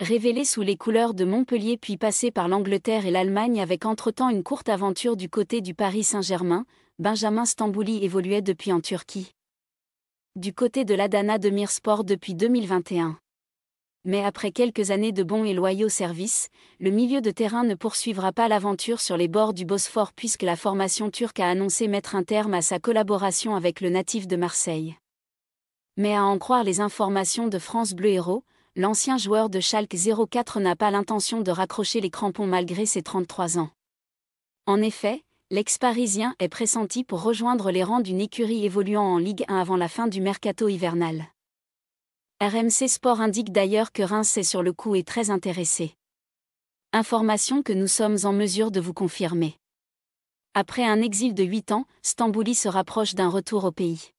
révélé sous les couleurs de Montpellier puis passé par l'Angleterre et l'Allemagne avec entre-temps une courte aventure du côté du Paris Saint-Germain, Benjamin Stambouli évoluait depuis en Turquie. Du côté de l'Adana de Mirsport depuis 2021. Mais après quelques années de bons et loyaux services, le milieu de terrain ne poursuivra pas l'aventure sur les bords du Bosphore puisque la formation turque a annoncé mettre un terme à sa collaboration avec le natif de Marseille. Mais à en croire les informations de France Bleu Héros, l'ancien joueur de Schalke 04 n'a pas l'intention de raccrocher les crampons malgré ses 33 ans. En effet, l'ex-parisien est pressenti pour rejoindre les rangs d'une écurie évoluant en Ligue 1 avant la fin du mercato hivernal. RMC Sport indique d'ailleurs que Reims est sur le coup et très intéressé. Information que nous sommes en mesure de vous confirmer. Après un exil de 8 ans, Stambouli se rapproche d'un retour au pays.